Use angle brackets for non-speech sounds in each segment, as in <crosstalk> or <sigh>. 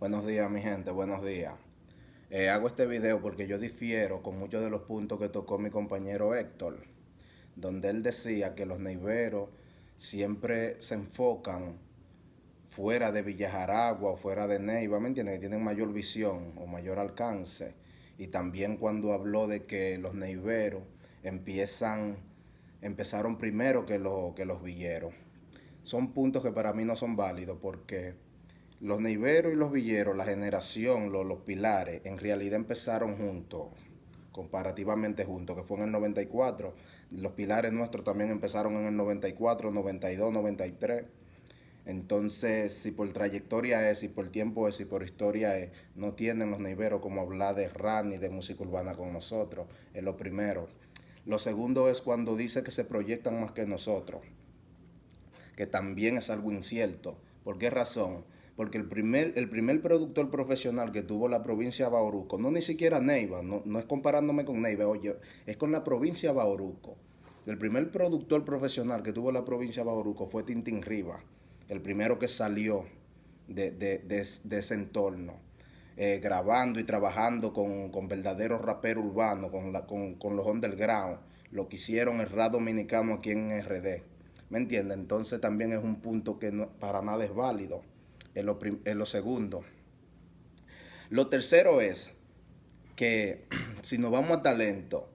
Buenos días, mi gente, buenos días. Eh, hago este video porque yo difiero con muchos de los puntos que tocó mi compañero Héctor, donde él decía que los neiveros siempre se enfocan fuera de Villajaragua o fuera de Neiva, ¿me entiendes? Que tienen mayor visión o mayor alcance. Y también cuando habló de que los neiveros empiezan, empezaron primero que, que los villeros. Son puntos que para mí no son válidos porque los neiveros y los villeros, la generación, los, pilares, en realidad empezaron juntos, comparativamente juntos, que fue en el 94. Los pilares nuestros también empezaron en el 94, 92, 93. Entonces, si por trayectoria es, si por tiempo es, si por historia es, no tienen los neiveros como hablar de rap ni de música urbana con nosotros, es lo primero. Lo segundo es cuando dice que se proyectan más que nosotros, que también es algo incierto. ¿Por qué razón? porque el primer, el primer productor profesional que tuvo la provincia de Bauruco, no ni siquiera Neiva, no, es comparándome con Neiva, oye, es con la provincia de Bauruco. El primer productor profesional que tuvo la provincia de Bauruco fue Tintín Rivas, el primero que salió de, ese entorno. Eh, grabando y trabajando con, con verdaderos raperos urbanos, con, la, con, con los underground, lo que hicieron el rap dominicano aquí en RD. ¿Me entiendes? Entonces también es un punto que para nada es válido en lo, segundo. Lo tercero es que <clears throat> si nos vamos a talento,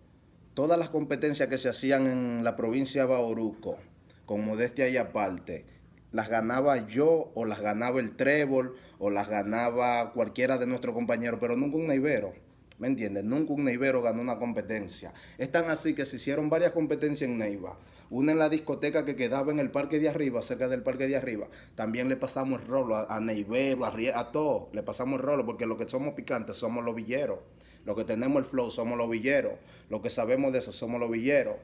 todas las competencias que se hacían en la provincia de Bauruco, con modestia y aparte, las ganaba yo o las ganaba el Trébol o las ganaba cualquiera de nuestros compañeros, pero nunca un Ibero. ¿Me entiendes? Nunca un neivero ganó una competencia. Es tan así que se hicieron varias competencias en Neiva. Una en la discoteca que quedaba en el parque de arriba, cerca del parque de arriba. También le pasamos el rolo a, neivero, a, todos. todo. Le pasamos el rolo porque los que somos picantes somos los villeros. Los que tenemos el flow somos los villeros. Los que sabemos de eso somos los villeros.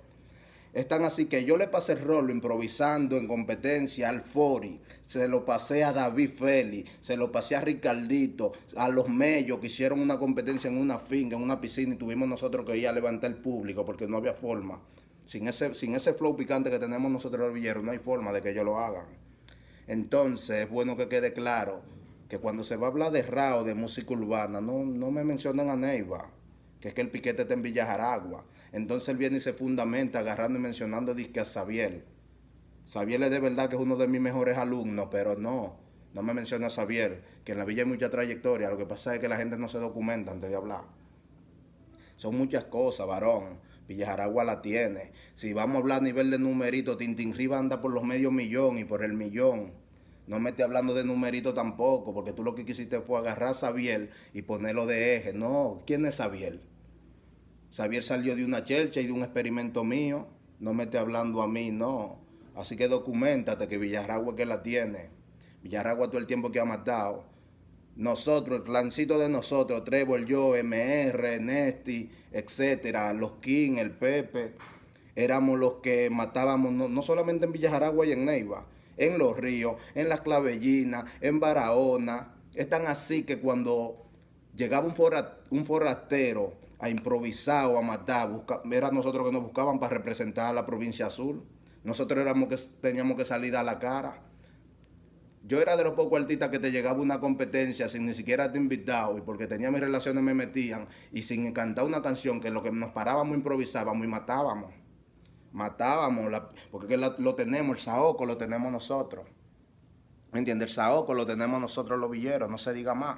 Están así que yo le pasé el rolo improvisando en competencia al Fori, se lo pasé a David Feli, se lo pasé a Ricardito, a los Mellos que hicieron una competencia en una finca, en una piscina y tuvimos nosotros que ir a levantar el público porque no había forma. Sin ese, sin ese flow picante que tenemos nosotros los villeros, no hay forma de que ellos lo hagan. Entonces, es bueno que quede claro que cuando se va a hablar de rao, de música urbana, no, no me mencionan a Neiva que es que el piquete está en Villajaragua. Entonces él viene y se fundamenta agarrando y mencionando disque a Xavier. Xavier es de verdad que es uno de mis mejores alumnos, pero no, no me menciona a Xavier, que en la villa hay mucha trayectoria. Lo que pasa es que la gente no se documenta antes de hablar. Son muchas cosas, varón. Villajaragua la tiene. Si vamos a hablar a nivel de numerito, Tintín Riva anda por los medio millón y por el millón. No me esté hablando de numerito tampoco, porque tú lo que quisiste fue agarrar a Xavier y ponerlo de eje. No, ¿quién es Xavier? Xavier salió de una chelcha y de un experimento mío. No me esté hablando a mí, no. Así que documentate que Villarragua es que la tiene. Villarragua todo el tiempo que ha matado. Nosotros, el clancito de nosotros, Trevor, yo, MR, Nesty, etcétera, los King, el Pepe, éramos los que matábamos, no, solamente en Villarragua y en Neiva, en Los Ríos, en Las Clavellinas, en Barahona. Están así que cuando llegaba un, forra, un forastero a improvisar o a matar. Busca, era nosotros que nos buscaban para representar a la provincia azul. Nosotros éramos que teníamos que salir a la cara. Yo era de los pocos artistas que te llegaba una competencia sin ni siquiera te invitado y porque tenía mis relaciones me metían y sin cantar una canción que lo que nos parábamos improvisábamos y matábamos. Matábamos, porque lo tenemos, el saoco lo tenemos nosotros. ¿Me entiendes? El saoco lo tenemos nosotros los villeros, no se diga más.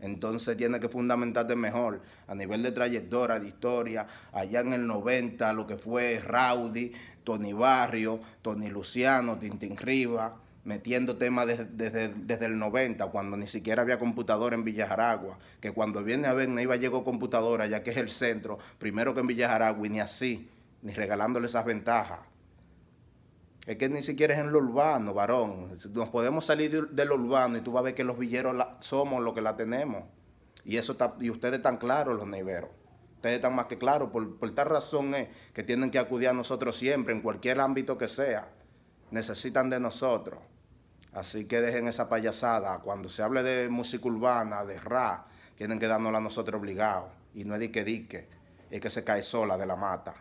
Entonces tiene que fundamentarte mejor a nivel de trayectoria, de historia. Allá en el 90, lo que fue Rowdy, Tony Barrio, Tony Luciano, Tintín Riva, metiendo temas desde, el 90, cuando ni siquiera había computadora en Villajaragua. Que cuando viene a ver, iba llegó computadora, ya que es el centro, primero que en Villajaragua, y ni así, ni regalándole esas ventajas. Es que ni siquiera es en lo urbano, varón. Nos podemos salir de, lo urbano y tú vas a ver que los villeros somos los que la tenemos. Y eso y ustedes están claros, los neiveros. Ustedes están más que claros. Por, tal razón es que tienen que acudir a nosotros siempre, en cualquier ámbito que sea. Necesitan de nosotros. Así que dejen esa payasada. Cuando se hable de música urbana, de rap, tienen que dárnosla a nosotros obligados. Y no es dique dique, es que se cae sola de la mata.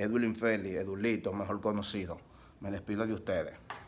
Edwin Feli, Edulito, mejor conocido. Me despido de ustedes.